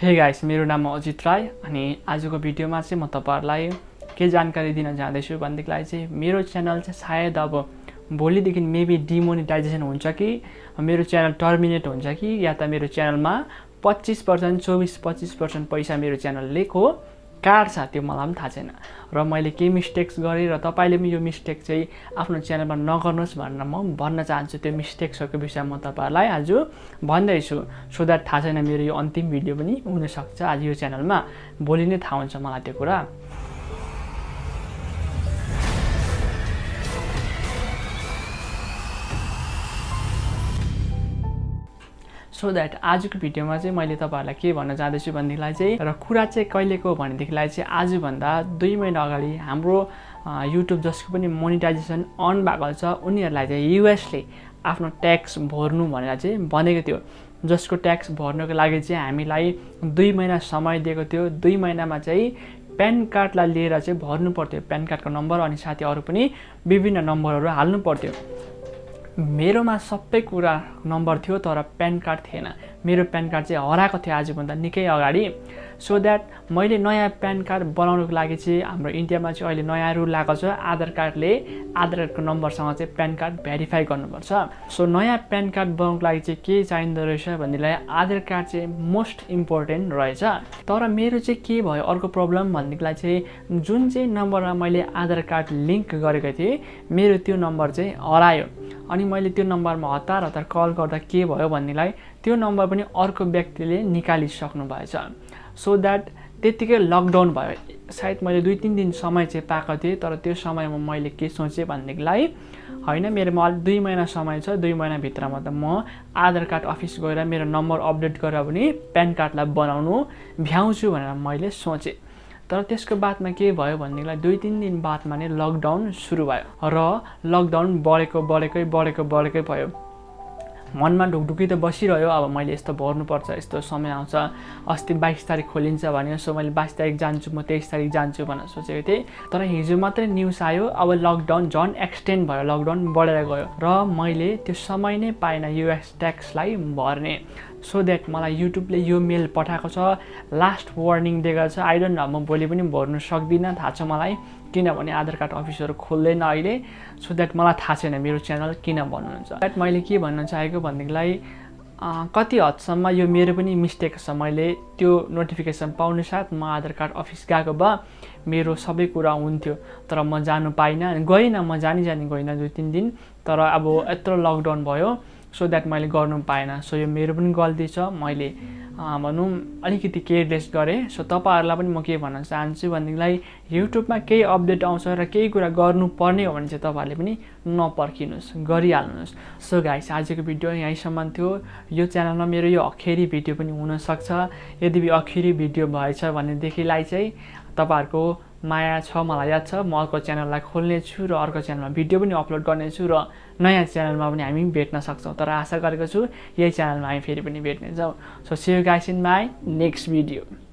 hey guys मेरो नाम अजित राई अनि आजको भिडियोमा चाहिँ म तपाईँहरूलाई के जानकारी दिन जाँदैछु भनेदेखिलाई चाहिँ मेरो च्यानल चाहिँ सायद अब भोलिदेखि मेबी डिमोनिटाइजेसन हुन्छ कि मेरो च्यानल टर्मिनेट हुन्छ कि या त मेरो च्यानलमा पच्चिस पर्सेन्ट चौबिस पच्चिस पर्सेन्ट पैसा मेरो च्यानल लेख हो कार छ त्यो मलाई पनि थाहा छैन र मैले केही मिस्टेक्स गरेँ र तपाईँले पनि यो मिस्टेक चाहिँ आफ्नो च्यानलमा नगर्नुहोस् भनेर म भन्न चाहन्छु त्यो मिस्टेक्सहरूको विषयमा म तपाईँहरूलाई आज भन्दैछु सो द्याट थाहा छैन मेरो यो अन्तिम भिडियो पनि हुनसक्छ आज यो च्यानलमा भोलि नै थाहा हुन्छ मलाई त्यो कुरा सो द्याट आजको भिडियोमा चाहिँ मैले तपाईँहरूलाई के भन्न चाहँदैछु भनेदेखिलाई चाहिँ र कुरा चाहिँ कहिलेको भनेदेखिलाई चाहिँ आजभन्दा दुई महिना अगाडि हाम्रो युट्युब जसको पनि मोनिटाइजेसन अन भएको छ उनीहरूलाई चाहिँ युएसले आफ्नो ट्याक्स भर्नु भनेर चाहिँ भनेको थियो जसको ट्याक्स भर्नुको लागि चाहिँ हामीलाई दुई महिना समय दिएको थियो दुई महिनामा चाहिँ प्यान कार्डलाई लिएर चाहिँ भर्नु पर्थ्यो प्यान कार्डको नम्बर अनि साथी अरू पनि विभिन्न नम्बरहरू हाल्नु पर्थ्यो मेरोमा सबै कुरा नम्बर थियो तर प्यान कार्ड थिएन मेरो प्यान कार्ड चाहिँ हराएको थियो आजभन्दा निकै अगाडि सो द्याट मैले नयाँ प्यान कार्ड बनाउनुको लागि चाहिँ हाम्रो इन्डियामा चाहिँ अहिले नयाँ रुल आएको छ आधार कार्डले आधार कार्डको नम्बरसँग चाहिँ प्यान कार्ड भेरिफाई गर्नुपर्छ सो नयाँ प्यान कार्ड बनाउनुको लागि चाहिँ के चाहिँदो रहेछ भनेदेखिलाई आधार कार्ड चाहिँ मोस्ट इम्पोर्टेन्ट रहेछ तर मेरो चाहिँ के भयो अर्को प्रब्लम भनेदेखिलाई चाहिँ जुन चाहिँ नम्बरमा मैले आधार कार्ड लिङ्क गरेको थिएँ मेरो त्यो नम्बर चाहिँ हरायो अनि मैले त्यो नम्बरमा हतार हतार कल गर्दा के भयो भन्नेलाई त्यो नम्बर पनि अर्को व्यक्तिले निकालिसक्नु भएछ सो द्याट त्यत्तिकै लकडाउन भयो सायद मैले दुई तिन दिन समय चाहिँ पाएको थिएँ तर त्यो समयमा मैले के सोचेँ भनेदेखिलाई होइन मेरोमा अलिक दुई महिना समय छ दुई महिनाभित्रमा त म आधार कार्ड अफिस गएर मेरो नम्बर अपडेट गरेर पनि प्यान कार्डलाई बनाउनु भ्याउँछु भनेर मैले सोचेँ तर त्यसको बादमा के भयो भनेदेखिलाई दुई तिन दिन बादमा नै लकडाउन सुरु भयो र लकडाउन बढेको बढेकै बढेको बढेकै भयो मनमा ढुकढुकी त बसिरह्यो अब मैले यस्तो भर्नुपर्छ यस्तो समय आउँछ अस्ति बाइस तारिक खोलिन्छ भने सो मैले बाइस तारिक जान्छु म तेइस तारिक जान्छु भनेर सोचेको थिएँ तर हिजो मात्रै न्युज आयो अब लकडाउन झन् एक्सटेन्ड भयो लकडाउन बढेर गयो र मैले त्यो समय नै पाएन युएस ट्याक्सलाई भर्ने सो द्याट मलाई युट्युबले यो मेल पठाएको छ लास्ट वार्निङ दिएको छ आई डोन्ट न म भोलि पनि भर्नु सक्दिनँ थाहा छ मलाई किनभने आधार कार्ड अफिसहरू खोल्दैन अहिले सो द्याट मलाई थाहा छैन मेरो च्यानल किन भन्नुहुन्छ द्याट मैले के भन्न चाहेको भनेदेखिलाई कति हदसम्म यो मेरो पनि मिस्टेक छ मैले त्यो नोटिफिकेसन पाउने साथ म आधार कार्ड अफिस गएको भए मेरो सबै कुरा हुन्थ्यो तर म जानु पाइनँ गइनँ म जानी जानी गइनँ दुई तिन दिन तर अब यत्रो लकडाउन भयो सो द्याट मैले गर्नु पाएन सो यो मेरो पनि गल्ती छ मैले भनौँ अलिकति केयरलेस गरेँ सो तपाईँहरूलाई पनि म के भन्न चाहन्छु भनेदेखिलाई युट्युबमा केही अपडेट आउँछ र केही कुरा गर्नुपर्ने हो भने चाहिँ तपाईँहरूले पनि नपर्खिनुहोस् गरिहाल्नुहोस् सो गाइस आजको भिडियो यहीँसम्म थियो यो च्यानलमा मेरो यो अखेरी भिडियो पनि हुनसक्छ यदि अखेरी भिडियो भएछ भनेदेखिलाई चाहिँ तपाईँहरूको माया छ मलाई याद छ म अर्को च्यानललाई खोल्नेछु र अर्को च्यानलमा भिडियो पनि अपलोड गर्नेछु र नयाँ च्यानलमा पनि हामी भेट्न सक्छौँ तर आशा गरेको छु यही च्यानलमा हामी फेरि पनि भेट्नेछौँ so save guys in my next video